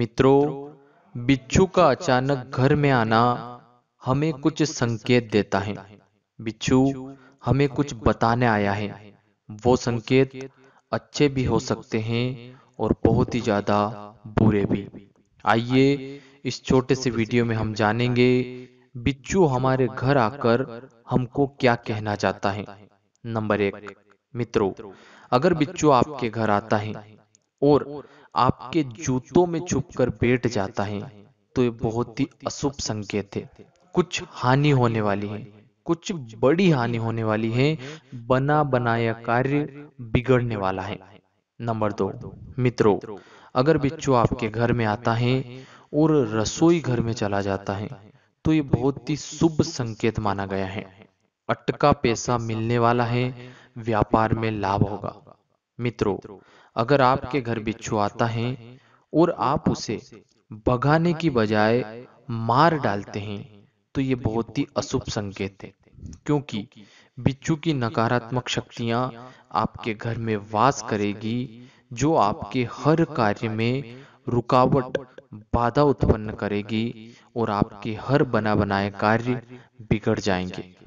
मित्रों बिच्छू का अचानक घर में आना हमें कुछ संकेत देता है बिच्छू हमें कुछ बताने आया है वो संकेत अच्छे भी हो सकते हैं और बहुत ही ज्यादा बुरे भी आइए इस छोटे से वीडियो में हम जानेंगे बिच्छू हमारे घर आकर हमको क्या कहना चाहता है नंबर एक मित्रों अगर बिच्छू आपके घर आता है और आपके जूतों में छुपकर बैठ जाता है तो ये बहुत ही अशुभ संकेत है कुछ हानि होने वाली है कुछ बड़ी हानि होने वाली है बना बनाया कार्य बिगड़ने वाला है नंबर दो मित्रों अगर बिच्छू आपके घर में आता है और रसोई घर में चला जाता है तो ये बहुत ही शुभ संकेत माना गया है अटका पैसा मिलने वाला है व्यापार में लाभ होगा मित्रों अगर आपके घर बिच्छू आता है और आप उसे भगाने की बजाय मार डालते हैं तो, तो ये बहुत ही अशुभ संकेत है क्योंकि बिच्छू की नकारात्मक शक्तियां आपके घर में वास करेगी जो आपके हर कार्य में रुकावट बाधा उत्पन्न करेगी और आपके हर बना बनाए कार्य बिगड़ जाएंगे